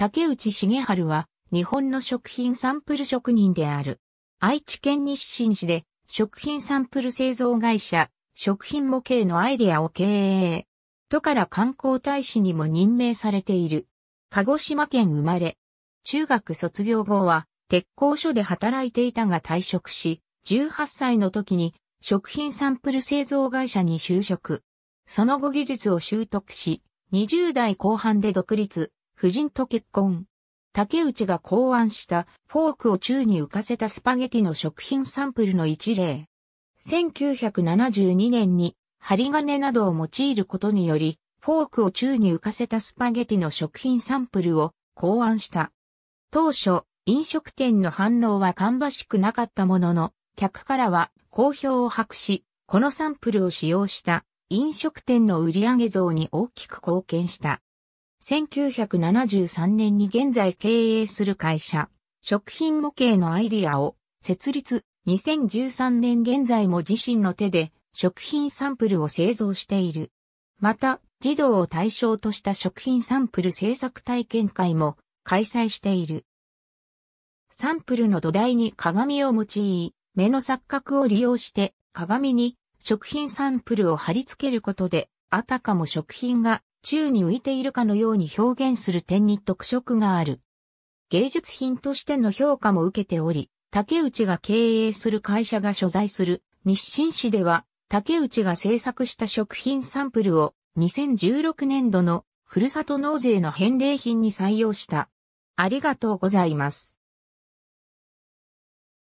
竹内重春は、日本の食品サンプル職人である。愛知県日清市で、食品サンプル製造会社、食品模型のアイデアを経営。都から観光大使にも任命されている。鹿児島県生まれ。中学卒業後は、鉄工所で働いていたが退職し、18歳の時に食品サンプル製造会社に就職。その後技術を習得し、20代後半で独立。夫人と結婚。竹内が考案したフォークを宙に浮かせたスパゲティの食品サンプルの一例。1972年に針金などを用いることにより、フォークを宙に浮かせたスパゲティの食品サンプルを考案した。当初、飲食店の反応は芳しくなかったものの、客からは好評を博し、このサンプルを使用した飲食店の売上増に大きく貢献した。1973年に現在経営する会社、食品模型のアイディアを設立、2013年現在も自身の手で食品サンプルを製造している。また、児童を対象とした食品サンプル製作体験会も開催している。サンプルの土台に鏡を用い、目の錯覚を利用して鏡に食品サンプルを貼り付けることで、あたかも食品が宙に浮いているかのように表現する点に特色がある。芸術品としての評価も受けており、竹内が経営する会社が所在する日清市では、竹内が制作した食品サンプルを2016年度のふるさと納税の返礼品に採用した。ありがとうございます。